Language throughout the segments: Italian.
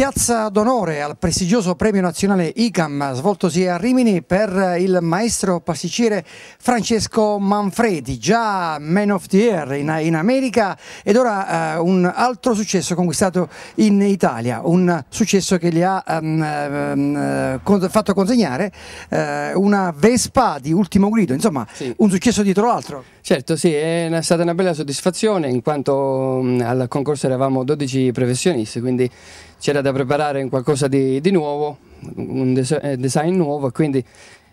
piazza d'onore al prestigioso premio nazionale ICAM svoltosi a Rimini per il maestro pasticciere Francesco Manfredi, già man of the year in, in America ed ora eh, un altro successo conquistato in Italia, un successo che gli ha um, um, fatto consegnare eh, una Vespa di ultimo grido, insomma sì. un successo dietro l'altro. Certo, sì, è stata una bella soddisfazione in quanto mh, mm, al concorso eravamo 12 professionisti, quindi c'era da da preparare in qualcosa di, di nuovo, un des eh, design nuovo e quindi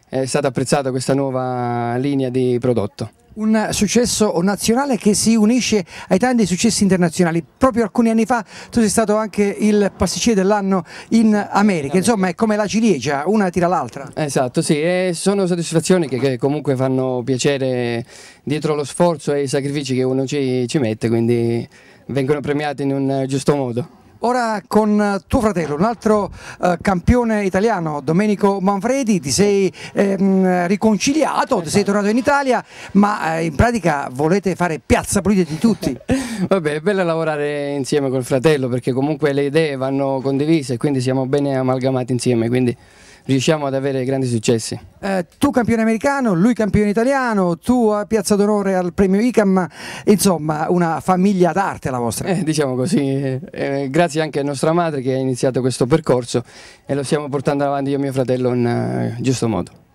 è stata apprezzata questa nuova linea di prodotto. Un successo nazionale che si unisce ai tanti successi internazionali. Proprio alcuni anni fa tu sei stato anche il pasticcere dell'anno in America, insomma è come la ciliegia, una tira l'altra. Esatto, sì, e sono soddisfazioni che, che, comunque fanno piacere dietro lo sforzo e i sacrifici che uno ci, ci mette, quindi vengono premiati in un giusto modo. Ora con eh, tuo fratello, un altro eh, campione italiano, Domenico Manfredi, ti sei ehm, riconciliato, ti sei esatto. tornato in Italia, ma eh, in pratica volete fare piazza pulita di tutti. Vabbè, è bello lavorare insieme col fratello perché comunque le idee vanno condivise, e quindi siamo bene amalgamati insieme. Quindi riusciamo ad avere grandi successi. Eh, tu campione americano, lui campione italiano, tu a Piazza d'Onore al premio ICAM, insomma una famiglia d'arte la vostra. Eh, diciamo così, eh, eh grazie anche a nostra madre che ha iniziato questo percorso e lo stiamo portando avanti io e mio fratello in uh, giusto modo.